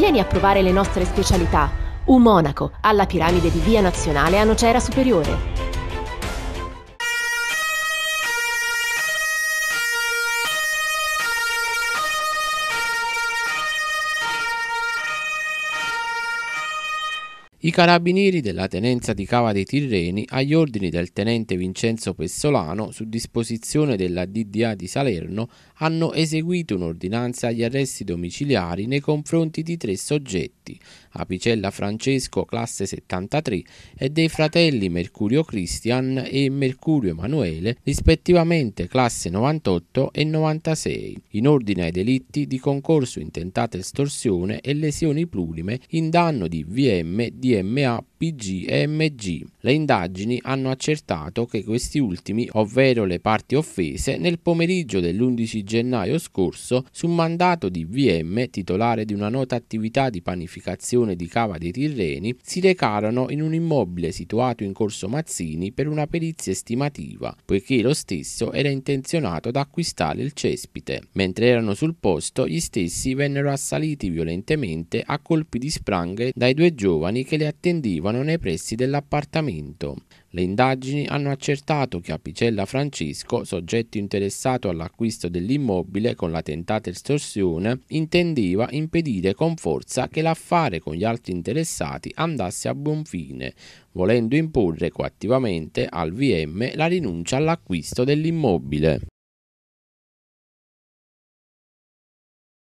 Vieni a provare le nostre specialità. U Monaco, alla piramide di Via Nazionale a Nocera Superiore. i carabinieri della tenenza di Cava dei Tirreni, agli ordini del tenente Vincenzo Pessolano, su disposizione della DDA di Salerno, hanno eseguito un'ordinanza agli arresti domiciliari nei confronti di tre soggetti, Apicella Francesco, classe 73, e dei fratelli Mercurio Christian e Mercurio Emanuele, rispettivamente classe 98 e 96, in ordine ai delitti di concorso intentata estorsione e lesioni plurime in danno di VM di MDMA, PG e MG. Le indagini hanno accertato che questi ultimi, ovvero le parti offese, nel pomeriggio dell'11 gennaio scorso, su mandato di VM, titolare di una nota attività di panificazione di cava dei Tirreni, si recarono in un immobile situato in Corso Mazzini per una perizia estimativa, poiché lo stesso era intenzionato ad acquistare il cespite. Mentre erano sul posto, gli stessi vennero assaliti violentemente a colpi di spranghe dai due giovani che le attendivano nei pressi dell'appartamento. Le indagini hanno accertato che Apicella Francesco, soggetto interessato all'acquisto dell'immobile con la tentata estorsione, intendeva impedire con forza che l'affare con gli altri interessati andasse a buon fine, volendo imporre coattivamente al VM la rinuncia all'acquisto dell'immobile.